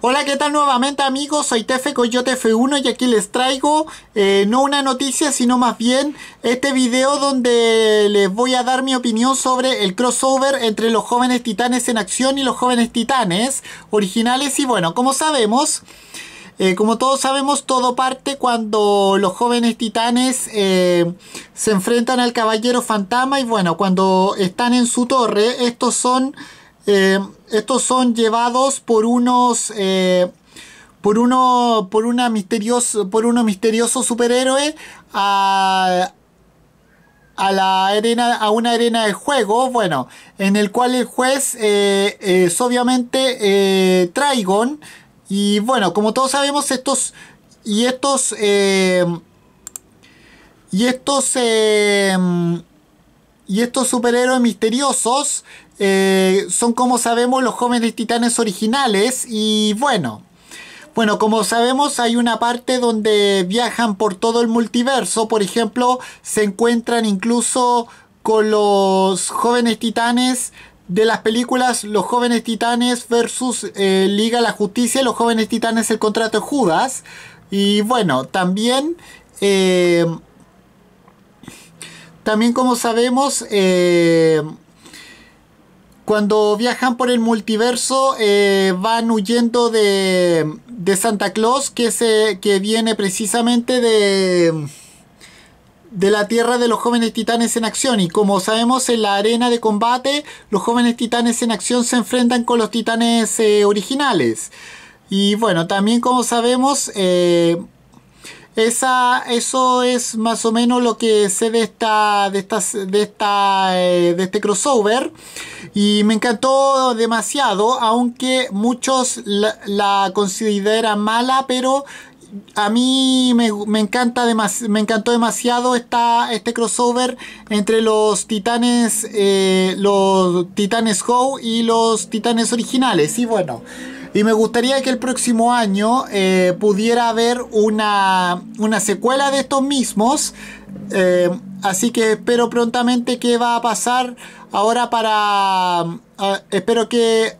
Hola, ¿qué tal nuevamente amigos? Soy Tefe Coyote F1 y aquí les traigo eh, no una noticia, sino más bien este video donde les voy a dar mi opinión sobre el crossover entre los jóvenes titanes en acción y los jóvenes titanes originales. Y bueno, como sabemos, eh, como todos sabemos, todo parte cuando los jóvenes titanes eh, se enfrentan al caballero fantasma y bueno, cuando están en su torre, estos son estos son llevados por unos... Eh, por uno por una misterioso por uno misterioso superhéroe a a la arena a una arena de juego bueno en el cual el juez eh, es obviamente eh, Trigon y bueno como todos sabemos estos y estos eh, y estos y estos superhéroes misteriosos eh, son como sabemos los jóvenes titanes originales y bueno. Bueno, como sabemos hay una parte donde viajan por todo el multiverso, por ejemplo, se encuentran incluso con los jóvenes titanes de las películas Los jóvenes titanes versus eh, Liga la Justicia, Los jóvenes titanes el contrato de Judas. Y bueno, también... Eh, también como sabemos, eh, cuando viajan por el multiverso eh, van huyendo de, Santa Claus que, se, eh, que viene precisamente de, de la tierra de los jóvenes titanes en acción y como sabemos en la arena de combate los jóvenes titanes en acción se enfrentan con los titanes originales y bueno también como sabemos esa, eso es más o menos lo que sé de esta, de estas, de esta, eh, de este crossover y me encantó demasiado, aunque muchos la, consideran mala, pero a mí me, encanta me encantó demasiado este crossover entre los titanes, eh, los titanes go y los titanes originales. Y bueno. Y me gustaría que el próximo año eh, pudiera haber una, una secuela de estos mismos. Eh, así que espero prontamente que va a pasar ahora para... Ah, espero que...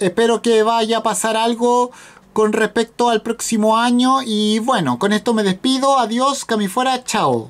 Espero que vaya a pasar algo con respecto al próximo año. Y bueno, con esto me despido. Adiós, camifuera, chao.